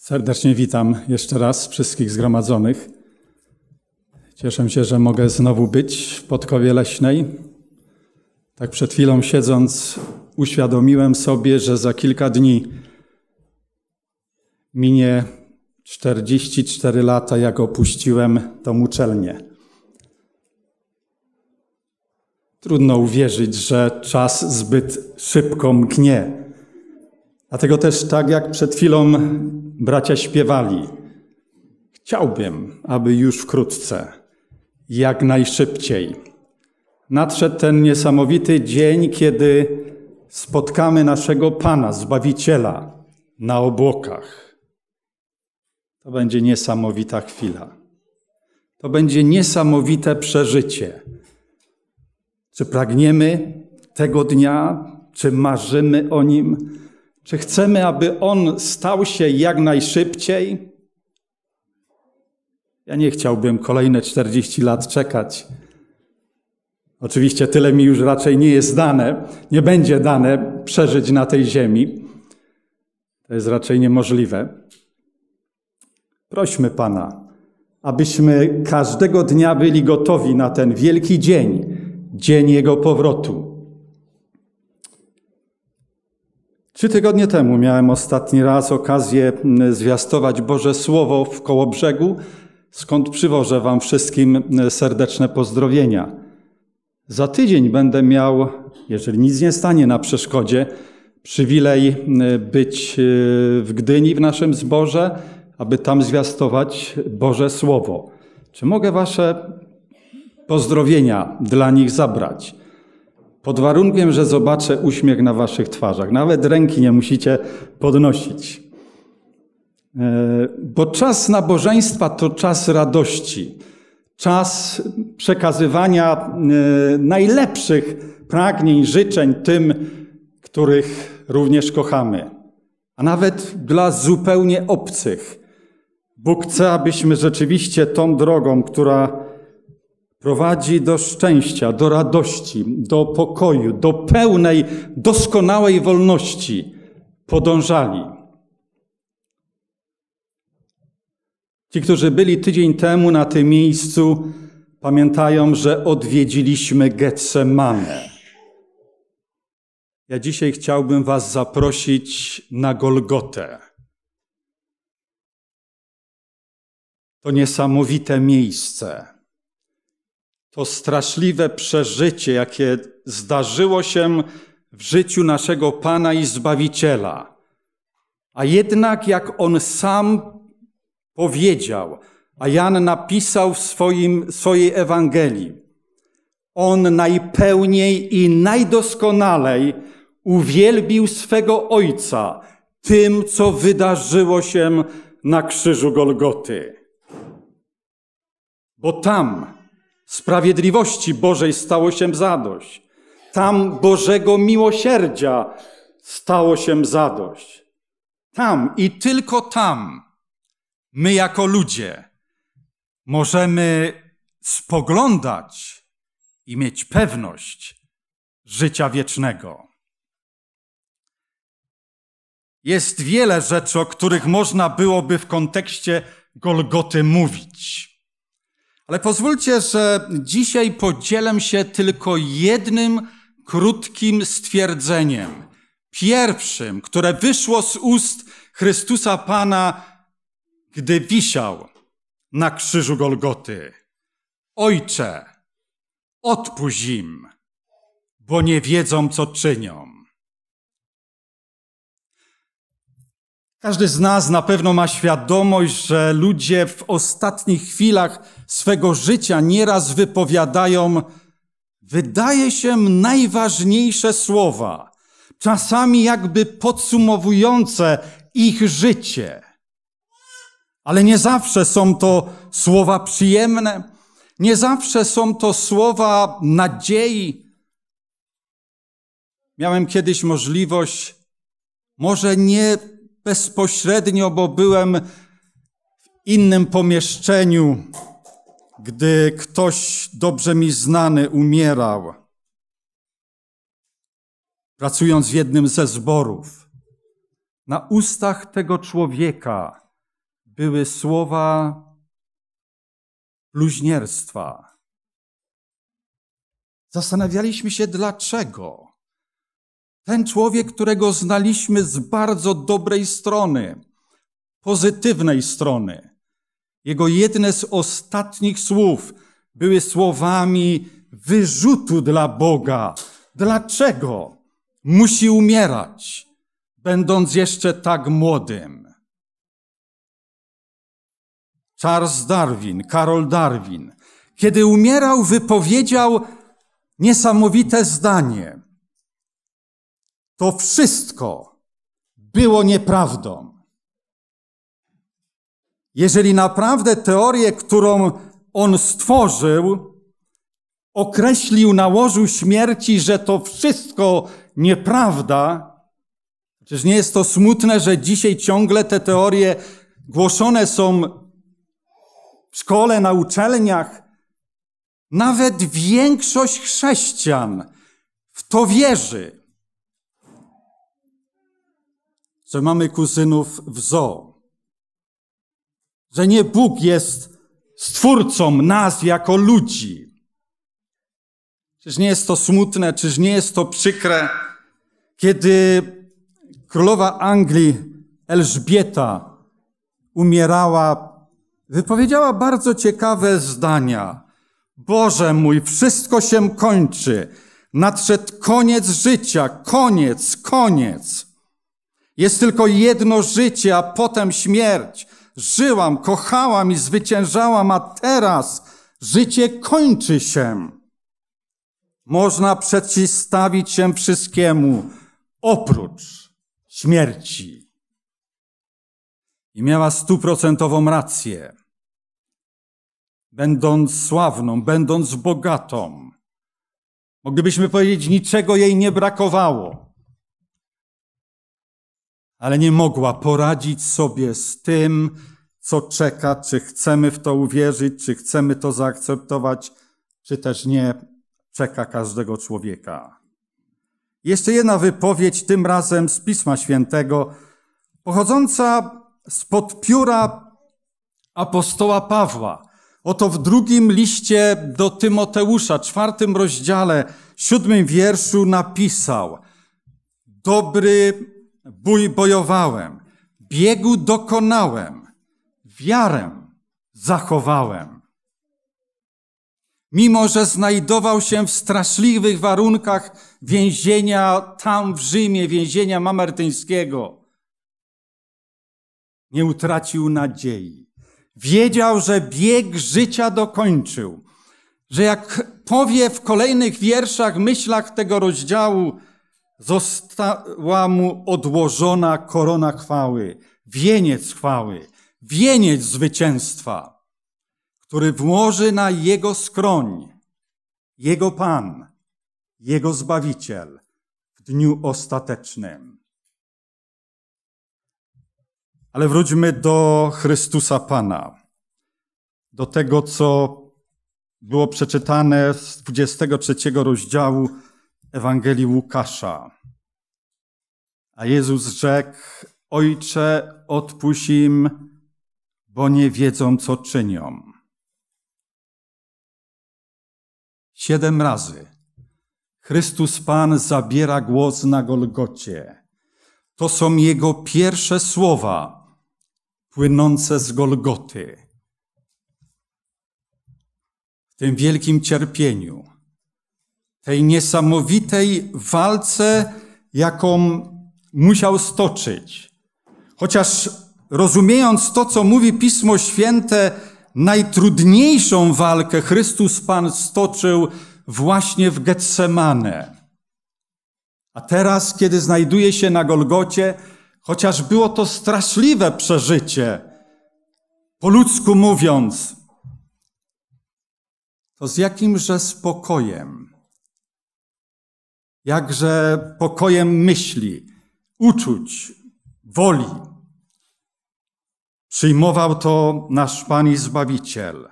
Serdecznie witam jeszcze raz wszystkich zgromadzonych. Cieszę się, że mogę znowu być w Podkowie Leśnej. Tak przed chwilą siedząc, uświadomiłem sobie, że za kilka dni minie 44 lata, jak opuściłem tą uczelnię. Trudno uwierzyć, że czas zbyt szybko mknie. Dlatego też, tak jak przed chwilą bracia śpiewali. Chciałbym, aby już wkrótce, jak najszybciej, nadszedł ten niesamowity dzień, kiedy spotkamy naszego Pana, Zbawiciela na obłokach. To będzie niesamowita chwila. To będzie niesamowite przeżycie. Czy pragniemy tego dnia? Czy marzymy o nim? Czy chcemy, aby on stał się jak najszybciej? Ja nie chciałbym kolejne 40 lat czekać. Oczywiście tyle mi już raczej nie jest dane, nie będzie dane przeżyć na tej ziemi. To jest raczej niemożliwe. Prośmy Pana, abyśmy każdego dnia byli gotowi na ten wielki dzień, dzień Jego powrotu. Trzy tygodnie temu miałem ostatni raz okazję mm, zwiastować Boże Słowo w Kołobrzegu, skąd przywożę Wam wszystkim mm, serdeczne pozdrowienia. Za tydzień będę miał, jeżeli nic nie stanie na przeszkodzie, przywilej mm, być y, w Gdyni w naszym zborze, aby tam zwiastować Boże Słowo. Czy mogę Wasze pozdrowienia dla nich zabrać? pod warunkiem, że zobaczę uśmiech na waszych twarzach. Nawet ręki nie musicie podnosić. E, bo czas nabożeństwa to czas radości, czas przekazywania e, najlepszych pragnień, życzeń tym, których również kochamy, a nawet dla zupełnie obcych. Bóg chce, abyśmy rzeczywiście tą drogą, która prowadzi do szczęścia, do radości, do pokoju, do pełnej, doskonałej wolności podążali. Ci, którzy byli tydzień temu na tym miejscu, pamiętają, że odwiedziliśmy Getsemane. Ja dzisiaj chciałbym Was zaprosić na Golgotę. To niesamowite miejsce to straszliwe przeżycie, jakie zdarzyło się w życiu naszego Pana i Zbawiciela. A jednak, jak on sam powiedział, a Jan napisał w swoim, swojej Ewangelii, on najpełniej i najdoskonalej uwielbił swego Ojca tym, co wydarzyło się na krzyżu Golgoty. Bo tam, Sprawiedliwości Bożej stało się zadość. Tam Bożego miłosierdzia stało się zadość. Tam i tylko tam my jako ludzie możemy spoglądać i mieć pewność życia wiecznego. Jest wiele rzeczy, o których można byłoby w kontekście Golgoty mówić. Ale pozwólcie, że dzisiaj podzielę się tylko jednym krótkim stwierdzeniem. Pierwszym, które wyszło z ust Chrystusa Pana, gdy wisiał na krzyżu Golgoty. Ojcze, odpuść im, bo nie wiedzą, co czynią. Każdy z nas na pewno ma świadomość, że ludzie w ostatnich chwilach swego życia nieraz wypowiadają, wydaje się, najważniejsze słowa, czasami jakby podsumowujące ich życie. Ale nie zawsze są to słowa przyjemne, nie zawsze są to słowa nadziei. Miałem kiedyś możliwość, może nie bezpośrednio, bo byłem w innym pomieszczeniu, gdy ktoś dobrze mi znany umierał, pracując w jednym ze zborów. Na ustach tego człowieka były słowa bluźnierstwa. Zastanawialiśmy się, dlaczego. Ten człowiek, którego znaliśmy z bardzo dobrej strony, pozytywnej strony. Jego jedne z ostatnich słów były słowami wyrzutu dla Boga. Dlaczego musi umierać, będąc jeszcze tak młodym? Charles Darwin, Karol Darwin, kiedy umierał, wypowiedział niesamowite zdanie. To wszystko było nieprawdą. Jeżeli naprawdę teorię, którą on stworzył, określił na łożu śmierci, że to wszystko nieprawda, Czyż nie jest to smutne, że dzisiaj ciągle te teorie głoszone są w szkole, na uczelniach? Nawet większość chrześcijan w to wierzy. że mamy kuzynów w zoo. Że nie Bóg jest stwórcą nas jako ludzi. Czyż nie jest to smutne, czyż nie jest to przykre, kiedy królowa Anglii Elżbieta umierała, wypowiedziała bardzo ciekawe zdania. Boże mój, wszystko się kończy. Nadszedł koniec życia, koniec, koniec. Jest tylko jedno życie, a potem śmierć. Żyłam, kochałam i zwyciężałam, a teraz życie kończy się. Można przeciwstawić się wszystkiemu oprócz śmierci. I miała stuprocentową rację. Będąc sławną, będąc bogatą, moglibyśmy powiedzieć, niczego jej nie brakowało ale nie mogła poradzić sobie z tym, co czeka, czy chcemy w to uwierzyć, czy chcemy to zaakceptować, czy też nie, czeka każdego człowieka. Jeszcze jedna wypowiedź, tym razem z Pisma Świętego, pochodząca spod pióra apostoła Pawła. Oto w drugim liście do Tymoteusza, czwartym rozdziale, siódmym wierszu napisał: Dobry Bój bojowałem, biegu dokonałem, wiarę zachowałem. Mimo, że znajdował się w straszliwych warunkach więzienia tam w Rzymie, więzienia mamertyńskiego, nie utracił nadziei. Wiedział, że bieg życia dokończył, że jak powie w kolejnych wierszach, myślach tego rozdziału, Została mu odłożona korona chwały, wieniec chwały, wieniec zwycięstwa, który włoży na jego skroń jego Pan, jego Zbawiciel w dniu ostatecznym. Ale wróćmy do Chrystusa Pana, do tego, co było przeczytane z 23 rozdziału Ewangelii Łukasza. A Jezus rzekł, Ojcze, odpuść im, bo nie wiedzą, co czynią. Siedem razy Chrystus Pan zabiera głos na Golgocie. To są Jego pierwsze słowa płynące z Golgoty. W tym wielkim cierpieniu, tej niesamowitej walce, jaką musiał stoczyć. Chociaż rozumiejąc to, co mówi Pismo Święte, najtrudniejszą walkę Chrystus Pan stoczył właśnie w Getsemane. A teraz, kiedy znajduje się na Golgocie, chociaż było to straszliwe przeżycie, po ludzku mówiąc, to z jakimże spokojem, jakże pokojem myśli, uczuć, woli. Przyjmował to nasz Pan i Zbawiciel.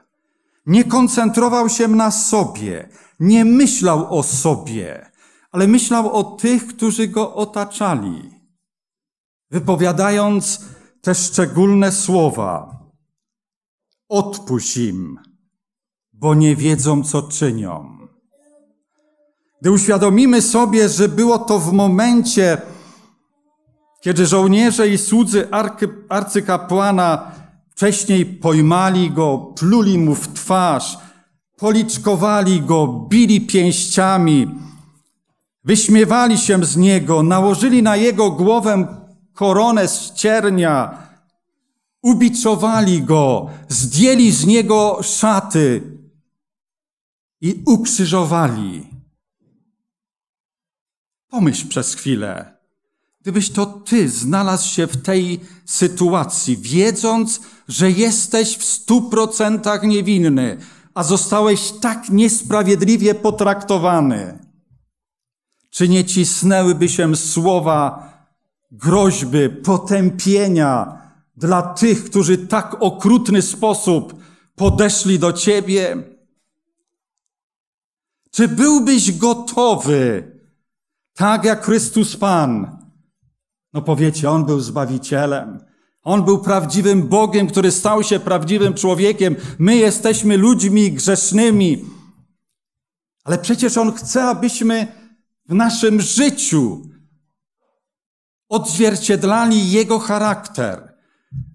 Nie koncentrował się na sobie, nie myślał o sobie, ale myślał o tych, którzy go otaczali, wypowiadając te szczególne słowa. Odpuść im, bo nie wiedzą, co czynią. Gdy uświadomimy sobie, że było to w momencie, kiedy żołnierze i słudzy arky, arcykapłana wcześniej pojmali go, pluli mu w twarz, policzkowali go, bili pięściami, wyśmiewali się z niego, nałożyli na jego głowę koronę z ciernia, ubiczowali go, zdjęli z niego szaty i ukrzyżowali. Pomyśl przez chwilę. Gdybyś to ty znalazł się w tej sytuacji, wiedząc, że jesteś w stu procentach niewinny, a zostałeś tak niesprawiedliwie potraktowany, czy nie cisnęłyby się słowa groźby, potępienia dla tych, którzy tak okrutny sposób podeszli do ciebie? Czy byłbyś gotowy, tak jak Chrystus Pan, no powiecie, on był zbawicielem. On był prawdziwym Bogiem, który stał się prawdziwym człowiekiem. My jesteśmy ludźmi grzesznymi. Ale przecież on chce, abyśmy w naszym życiu odzwierciedlali jego charakter.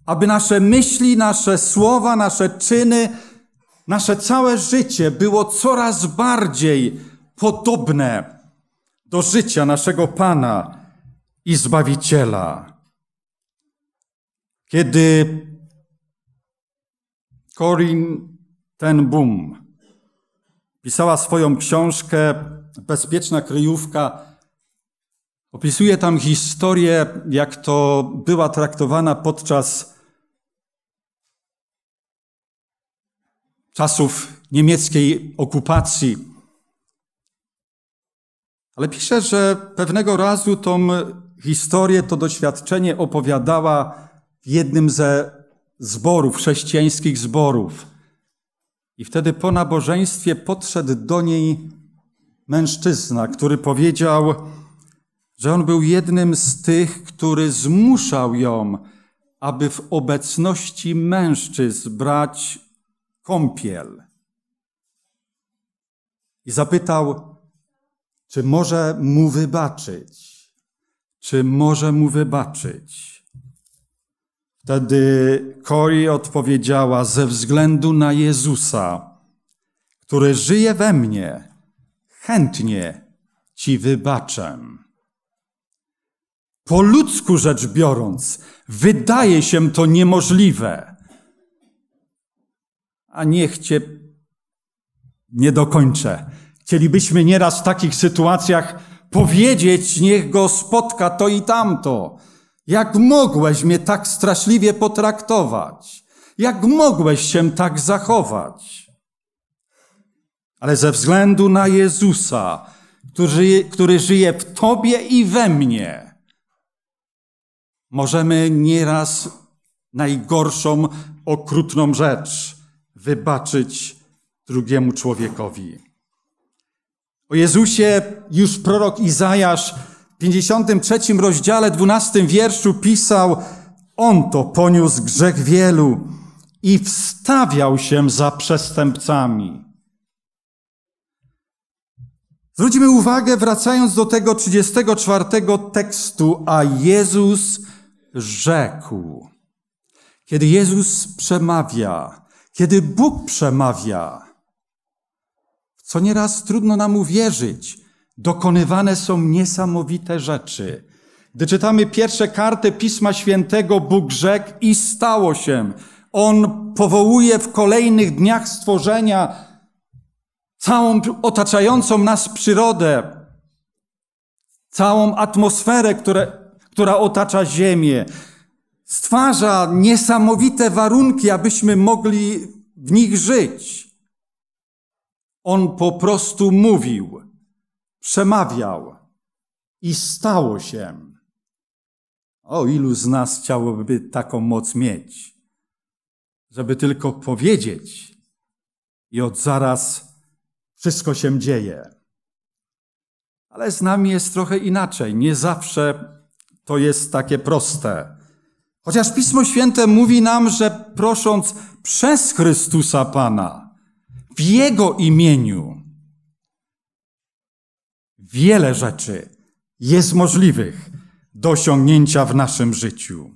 Aby nasze myśli, nasze słowa, nasze czyny, nasze całe życie było coraz bardziej podobne do życia naszego Pana i Zbawiciela. Kiedy Corin ten Boom pisała swoją książkę Bezpieczna kryjówka, opisuje tam historię, jak to była traktowana podczas czasów niemieckiej okupacji. Ale pisze, że pewnego razu tą historię, to doświadczenie opowiadała w jednym ze zborów, chrześcijańskich zborów. I wtedy po nabożeństwie podszedł do niej mężczyzna, który powiedział, że on był jednym z tych, który zmuszał ją, aby w obecności mężczyzn brać kąpiel. I zapytał, czy może mu wybaczyć czy może mu wybaczyć? Wtedy Kori odpowiedziała: Ze względu na Jezusa, który żyje we mnie, chętnie ci wybaczę. Po ludzku rzecz biorąc, wydaje się to niemożliwe. A niech cię nie dokończę. Chcielibyśmy nieraz w takich sytuacjach powiedzieć, niech go spotka to i tamto. Jak mogłeś mnie tak straszliwie potraktować? Jak mogłeś się tak zachować? Ale ze względu na Jezusa, który, który żyje w Tobie i we mnie, możemy nieraz najgorszą, okrutną rzecz wybaczyć drugiemu człowiekowi. O Jezusie już prorok Izajasz w 53 rozdziale 12 wierszu pisał On to poniósł grzech wielu i wstawiał się za przestępcami. Zwróćmy uwagę, wracając do tego 34 tekstu, a Jezus rzekł. Kiedy Jezus przemawia, kiedy Bóg przemawia, co nieraz trudno nam uwierzyć, dokonywane są niesamowite rzeczy. Gdy czytamy pierwsze karty Pisma Świętego, Bóg rzekł i stało się. On powołuje w kolejnych dniach stworzenia całą otaczającą nas przyrodę, całą atmosferę, które, która otacza Ziemię. Stwarza niesamowite warunki, abyśmy mogli w nich żyć. On po prostu mówił, przemawiał i stało się. O ilu z nas chciałoby taką moc mieć, żeby tylko powiedzieć i od zaraz wszystko się dzieje. Ale z nami jest trochę inaczej. Nie zawsze to jest takie proste. Chociaż Pismo Święte mówi nam, że prosząc przez Chrystusa Pana, w Jego imieniu wiele rzeczy jest możliwych do osiągnięcia w naszym życiu.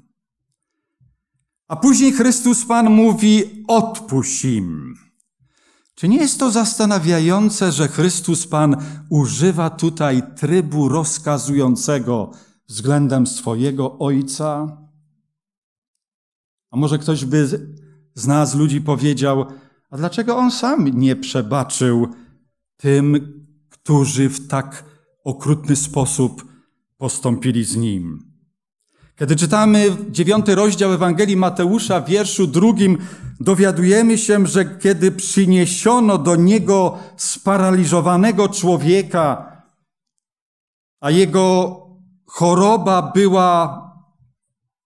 A później Chrystus Pan mówi: odpuść im. Czy nie jest to zastanawiające, że Chrystus Pan używa tutaj trybu rozkazującego względem swojego Ojca? A może ktoś by z nas ludzi powiedział, a dlaczego on sam nie przebaczył tym, którzy w tak okrutny sposób postąpili z nim? Kiedy czytamy dziewiąty rozdział Ewangelii Mateusza, wierszu drugim, dowiadujemy się, że kiedy przyniesiono do niego sparaliżowanego człowieka, a jego choroba była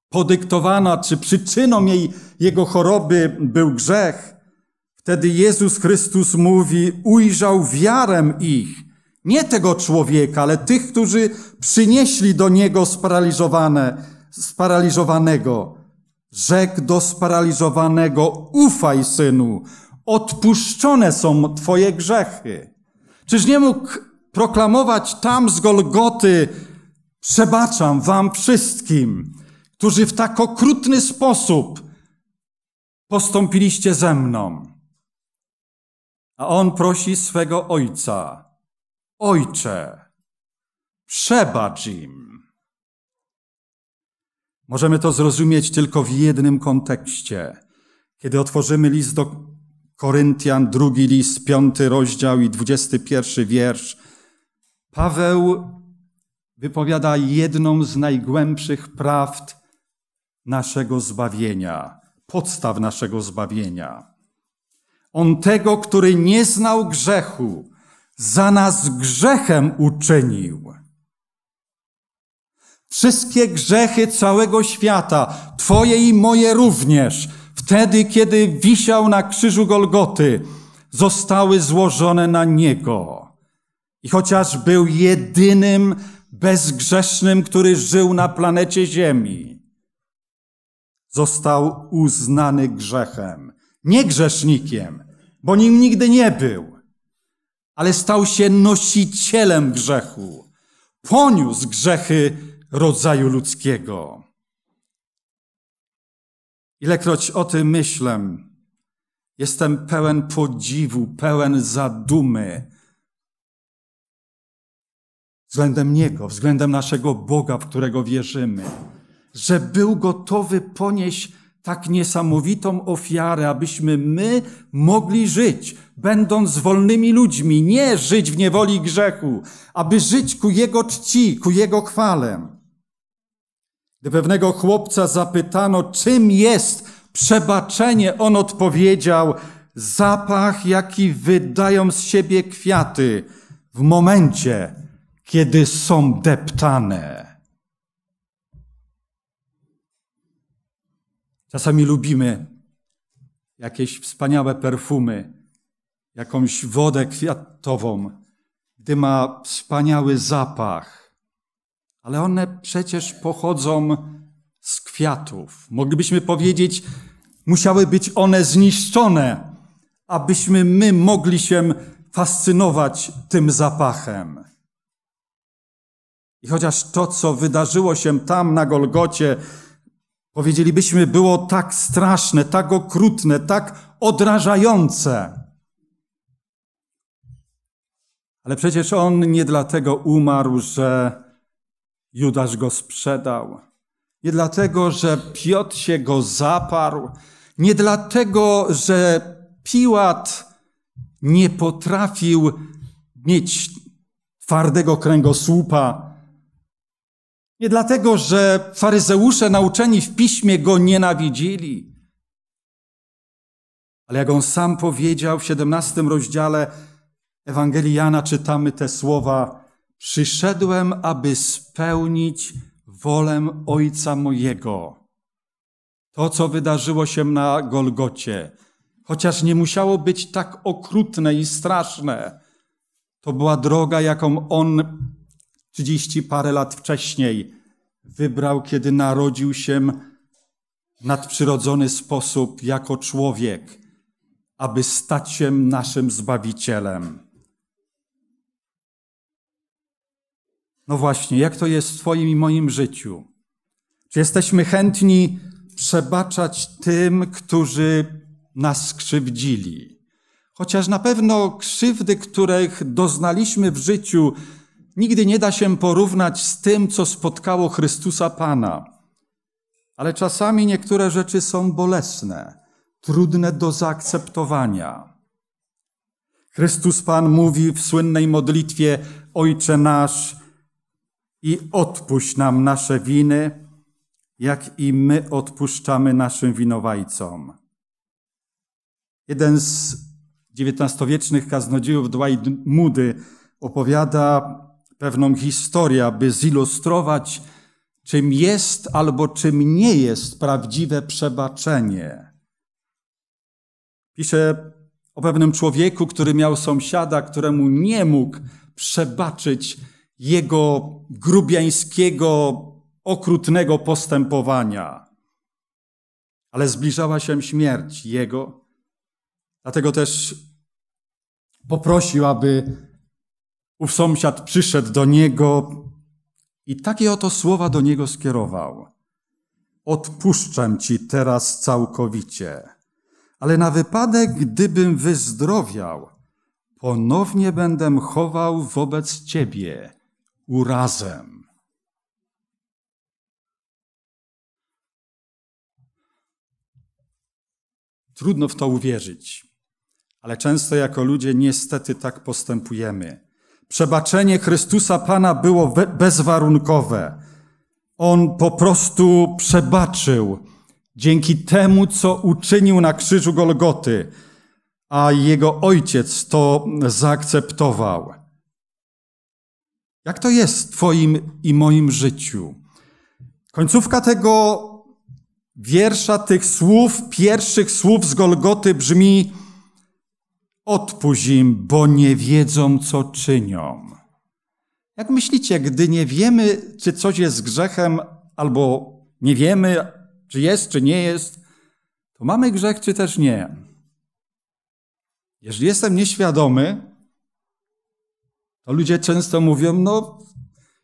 podyktowana, czy przyczyną jej, jego choroby był grzech, Wtedy Jezus Chrystus mówi, ujrzał wiarę ich, nie tego człowieka, ale tych, którzy przynieśli do niego sparaliżowane, sparaliżowanego. Rzekł do sparaliżowanego, ufaj synu, odpuszczone są twoje grzechy. Czyż nie mógł proklamować tam z Golgoty, przebaczam wam wszystkim, którzy w tak okrutny sposób postąpiliście ze mną. A on prosi swego ojca: Ojcze, przebacz im. Możemy to zrozumieć tylko w jednym kontekście. Kiedy otworzymy list do Koryntian, drugi list, piąty rozdział i dwudziesty pierwszy wiersz, Paweł wypowiada jedną z najgłębszych prawd naszego zbawienia, podstaw naszego zbawienia. On tego, który nie znał grzechu, za nas grzechem uczynił. Wszystkie grzechy całego świata, Twoje i moje również, wtedy, kiedy wisiał na krzyżu Golgoty, zostały złożone na Niego. I chociaż był jedynym bezgrzesznym, który żył na planecie Ziemi, został uznany grzechem nie grzesznikiem, bo nim nigdy nie był, ale stał się nosicielem grzechu, poniósł grzechy rodzaju ludzkiego. Ilekroć o tym myślę, jestem pełen podziwu, pełen zadumy względem Niego, względem naszego Boga, w którego wierzymy, że był gotowy ponieść tak niesamowitą ofiarę, abyśmy my mogli żyć, będąc wolnymi ludźmi, nie żyć w niewoli grzechu, aby żyć ku Jego czci, ku Jego chwale. Gdy pewnego chłopca zapytano, czym jest przebaczenie, on odpowiedział, zapach, jaki wydają z siebie kwiaty w momencie, kiedy są deptane. Czasami lubimy jakieś wspaniałe perfumy, jakąś wodę kwiatową, gdy ma wspaniały zapach, ale one przecież pochodzą z kwiatów. Moglibyśmy powiedzieć, musiały być one zniszczone, abyśmy my mogli się fascynować tym zapachem. I chociaż to, co wydarzyło się tam na Golgocie, Powiedzielibyśmy, było tak straszne, tak okrutne, tak odrażające. Ale przecież on nie dlatego umarł, że Judasz go sprzedał. Nie dlatego, że Piotr się go zaparł. Nie dlatego, że Piłat nie potrafił mieć twardego kręgosłupa nie dlatego, że faryzeusze nauczeni w piśmie go nienawidzili, ale jak on sam powiedział w 17 rozdziale Ewangelii Jana, czytamy te słowa: Przyszedłem, aby spełnić wolę Ojca mojego. To, co wydarzyło się na Golgocie, chociaż nie musiało być tak okrutne i straszne, to była droga, jaką on 30 parę lat wcześniej wybrał, kiedy narodził się nadprzyrodzony sposób jako człowiek, aby stać się naszym Zbawicielem. No właśnie, jak to jest w Twoim i moim życiu? Czy jesteśmy chętni przebaczać tym, którzy nas skrzywdzili? Chociaż na pewno krzywdy, których doznaliśmy w życiu, nigdy nie da się porównać z tym, co spotkało Chrystusa Pana. Ale czasami niektóre rzeczy są bolesne, trudne do zaakceptowania. Chrystus Pan mówi w słynnej modlitwie Ojcze nasz i odpuść nam nasze winy, jak i my odpuszczamy naszym winowajcom. Jeden z XIX-wiecznych kaznodziejów Dwight Moody opowiada pewną historię, aby zilustrować, czym jest albo czym nie jest prawdziwe przebaczenie. Pisze o pewnym człowieku, który miał sąsiada, któremu nie mógł przebaczyć jego grubiańskiego, okrutnego postępowania. Ale zbliżała się śmierć jego, dlatego też poprosił, aby Ów sąsiad przyszedł do niego i takie oto słowa do niego skierował. Odpuszczam ci teraz całkowicie, ale na wypadek, gdybym wyzdrowiał, ponownie będę chował wobec ciebie urazem. Trudno w to uwierzyć, ale często jako ludzie niestety tak postępujemy. Przebaczenie Chrystusa Pana było bezwarunkowe. On po prostu przebaczył dzięki temu, co uczynił na krzyżu Golgoty, a jego ojciec to zaakceptował. Jak to jest w Twoim i moim życiu? Końcówka tego wiersza, tych słów, pierwszych słów z Golgoty brzmi: Odpuść im, bo nie wiedzą, co czynią. Jak myślicie, gdy nie wiemy, czy coś jest grzechem, albo nie wiemy, czy jest, czy nie jest, to mamy grzech, czy też nie? Jeżeli jestem nieświadomy, to ludzie często mówią: No,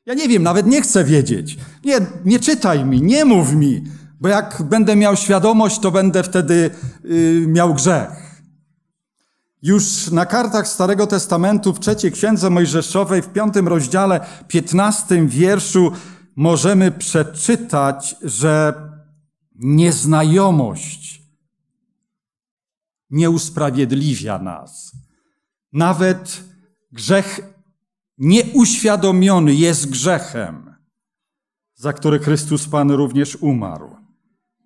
ja nie wiem, nawet nie chcę wiedzieć. Nie, nie czytaj mi, nie mów mi, bo jak będę miał świadomość, to będę wtedy yy, miał grzech. Już na kartach Starego Testamentu w trzeciej księdze mojżeszowej w piątym rozdziale, piętnastym wierszu możemy przeczytać, że nieznajomość nie usprawiedliwia nas. Nawet grzech nieuświadomiony jest grzechem, za który Chrystus Pan również umarł.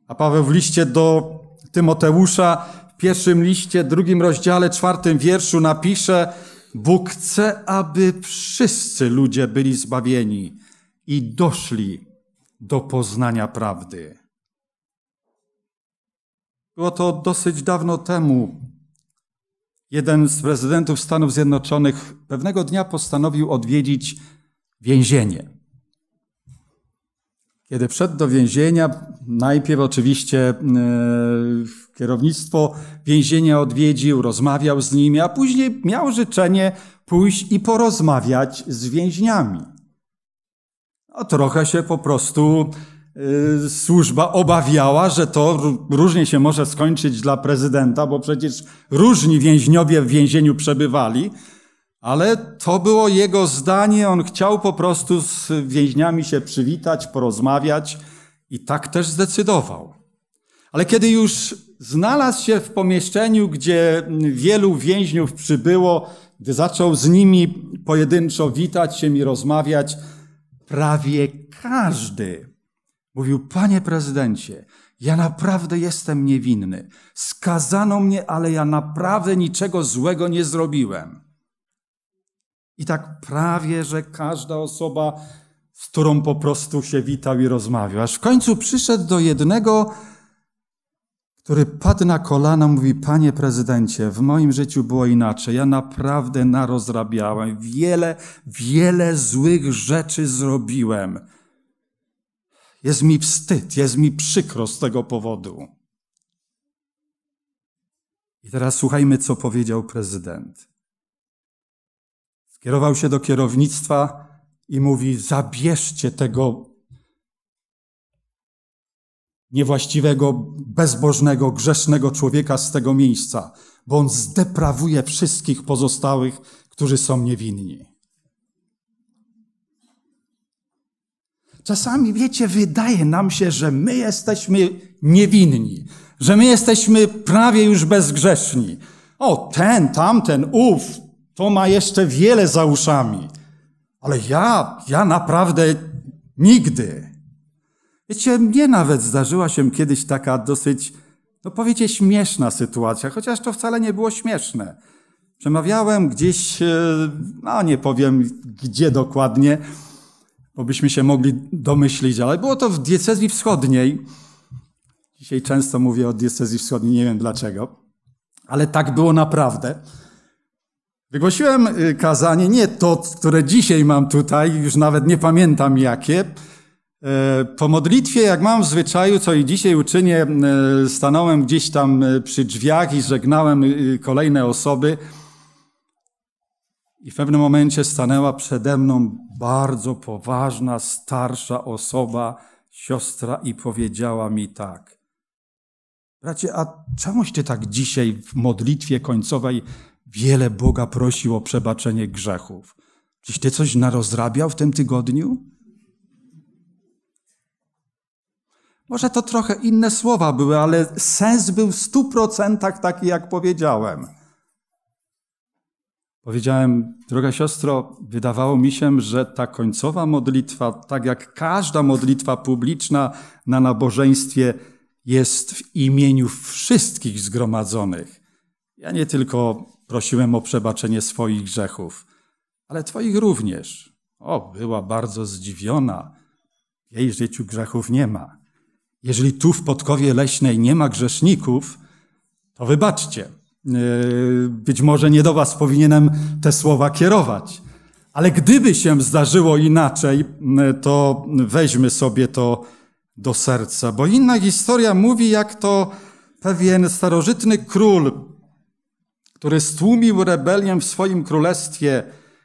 A Paweł w liście do Tymoteusza pierwszym liście, drugim rozdziale, czwartym wierszu napisze: Bóg chce, aby wszyscy ludzie byli zbawieni i doszli do poznania prawdy. Było to dosyć dawno temu. Jeden z prezydentów Stanów Zjednoczonych pewnego dnia postanowił odwiedzić więzienie. Kiedy wszedł do więzienia, najpierw oczywiście e, kierownictwo więzienia odwiedził, rozmawiał z nimi, a później miał życzenie pójść i porozmawiać z więźniami. A no, trochę się po prostu e, służba obawiała, że to różnie się może skończyć dla prezydenta, bo przecież różni więźniowie w więzieniu przebywali. Ale to było jego zdanie. On chciał po prostu z więźniami się przywitać, porozmawiać i tak też zdecydował. Ale kiedy już znalazł się w pomieszczeniu, gdzie wielu więźniów przybyło, gdy zaczął z nimi pojedynczo witać się i rozmawiać, prawie każdy mówił: Panie prezydencie, ja naprawdę jestem niewinny. Skazano mnie, ale ja naprawdę niczego złego nie zrobiłem. I tak prawie, że każda osoba, z którą po prostu się witał i rozmawiał. Aż w końcu przyszedł do jednego, który padł na kolana, mówi: Panie prezydencie, w moim życiu było inaczej. Ja naprawdę narozrabiałem. Wiele, wiele złych rzeczy zrobiłem. Jest mi wstyd, jest mi przykro z tego powodu. I teraz słuchajmy, co powiedział prezydent. Skierował się do kierownictwa i mówi: Zabierzcie tego niewłaściwego, bezbożnego, grzesznego człowieka z tego miejsca, bo on zdeprawuje wszystkich pozostałych, którzy są niewinni. Czasami, wiecie, wydaje nam się, że my jesteśmy niewinni, że my jesteśmy prawie już bezgrzeszni. O, ten, tamten, ów, to ma jeszcze wiele za uszami. Ale ja, ja naprawdę nigdy. Wiecie, mnie nawet zdarzyła się kiedyś taka dosyć, no powiecie, śmieszna sytuacja, chociaż to wcale nie było śmieszne. Przemawiałem gdzieś, e, no nie powiem gdzie dokładnie, bo byśmy się mogli domyślić, ale było to w diecezji wschodniej. Dzisiaj często mówię o diecezji wschodniej, nie wiem dlaczego, ale tak było naprawdę. Wygłosiłem y, kazanie, nie to, które dzisiaj mam tutaj, już nawet nie pamiętam jakie. E, po modlitwie, jak mam w zwyczaju, co i dzisiaj uczynię, e, stanąłem gdzieś tam e, przy drzwiach i żegnałem y, kolejne osoby. I w pewnym momencie stanęła przede mną bardzo poważna, starsza osoba, siostra, i powiedziała mi tak. Bracie, a czemuś ty tak dzisiaj w modlitwie końcowej wiele Boga prosił o przebaczenie grzechów. Czyś ty coś narozrabiał w tym tygodniu? Może to trochę inne słowa były, ale sens był w stu procentach taki, jak powiedziałem. Powiedziałem, droga siostro, wydawało mi się, że ta końcowa modlitwa, tak jak każda modlitwa publiczna na nabożeństwie, jest w imieniu wszystkich zgromadzonych. Ja nie tylko Prosiłem o przebaczenie swoich grzechów, ale Twoich również. O, była bardzo zdziwiona. W jej życiu grzechów nie ma. Jeżeli tu w Podkowie Leśnej nie ma grzeszników, to wybaczcie. Yy, być może nie do Was powinienem te słowa kierować. Ale gdyby się zdarzyło inaczej, yy, to weźmy sobie to do serca, bo inna historia mówi, jak to pewien starożytny król który stłumił rebelię w swoim królestwie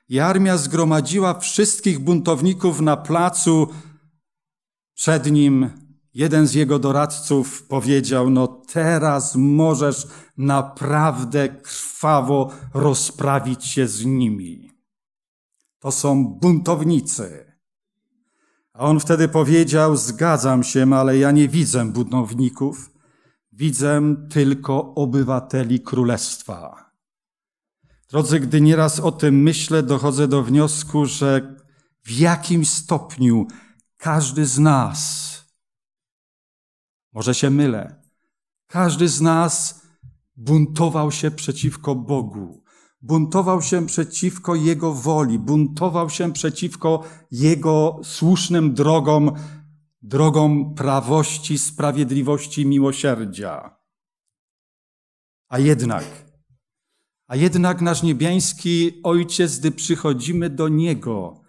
i armia zgromadziła wszystkich buntowników na placu. Przed nim jeden z jego doradców powiedział, no teraz możesz naprawdę krwawo rozprawić się z nimi. To są buntownicy. A on wtedy powiedział, zgadzam się, ale ja nie widzę buntowników, widzę tylko obywateli królestwa. Drodzy, gdy nieraz o tym myślę, dochodzę do wniosku, że w jakim stopniu każdy z nas, może się mylę, każdy z nas buntował się przeciwko Bogu, buntował się przeciwko Jego woli, buntował się przeciwko Jego słusznym drogom, drogom prawości, sprawiedliwości, miłosierdzia. A jednak, a jednak nasz niebiański Ojciec, gdy przychodzimy do Niego,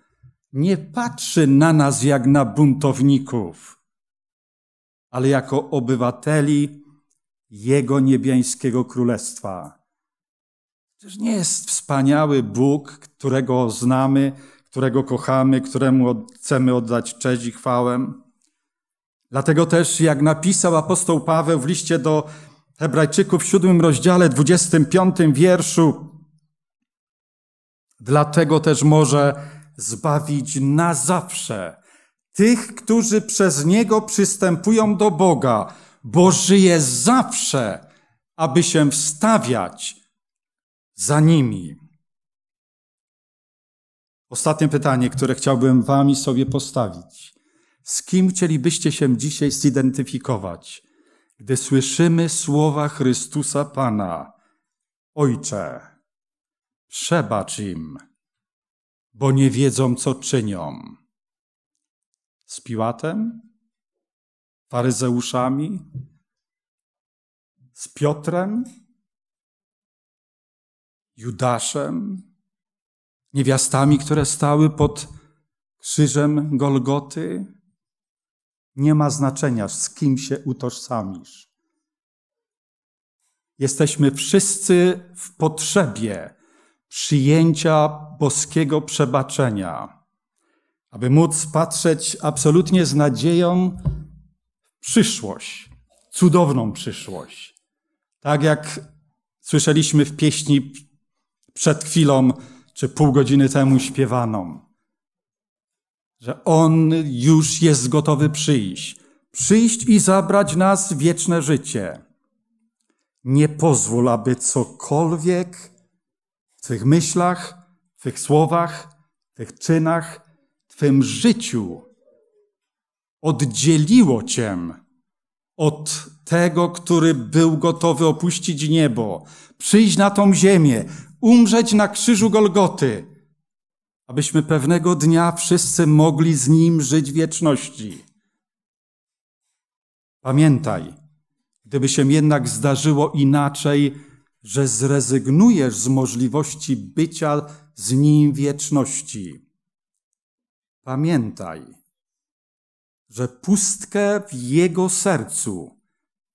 nie patrzy na nas jak na buntowników, ale jako obywateli Jego niebiańskiego Królestwa. Czyż nie jest wspaniały Bóg, którego znamy, którego kochamy, któremu chcemy oddać cześć i chwałę? Dlatego też, jak napisał apostoł Paweł w liście do Hebrajczyków w siódmym rozdziale, dwudziestym piątym wierszu. Dlatego też może zbawić na zawsze tych, którzy przez Niego przystępują do Boga, bo żyje zawsze, aby się wstawiać za nimi. Ostatnie pytanie, które chciałbym Wami sobie postawić. Z kim chcielibyście się dzisiaj zidentyfikować? gdy słyszymy słowa Chrystusa Pana: Ojcze, przebacz im, bo nie wiedzą, co czynią. Z Piłatem? Faryzeuszami? Z Piotrem? Judaszem? Niewiastami, które stały pod krzyżem Golgoty? Nie ma znaczenia, z kim się utożsamisz. Jesteśmy wszyscy w potrzebie przyjęcia boskiego przebaczenia, aby móc patrzeć absolutnie z nadzieją w przyszłość, cudowną przyszłość. Tak jak słyszeliśmy w pieśni przed chwilą czy pół godziny temu śpiewaną że On już jest gotowy przyjść. Przyjść i zabrać nas wieczne życie. Nie pozwól, aby cokolwiek w Twych myślach, w Twych słowach, w Twych czynach, w Twym życiu oddzieliło Cię od tego, który był gotowy opuścić niebo, przyjść na tą ziemię, umrzeć na krzyżu Golgoty, abyśmy pewnego dnia wszyscy mogli z Nim żyć wieczności. Pamiętaj, gdyby się jednak zdarzyło inaczej, że zrezygnujesz z możliwości bycia z Nim wieczności. Pamiętaj, że pustkę w Jego sercu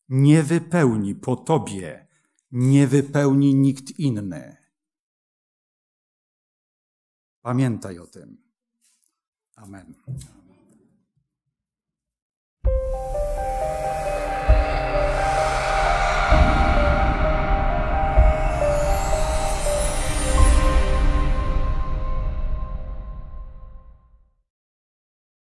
nie wypełni po Tobie, nie wypełni nikt inny. Pamiętaj o tym. Amen.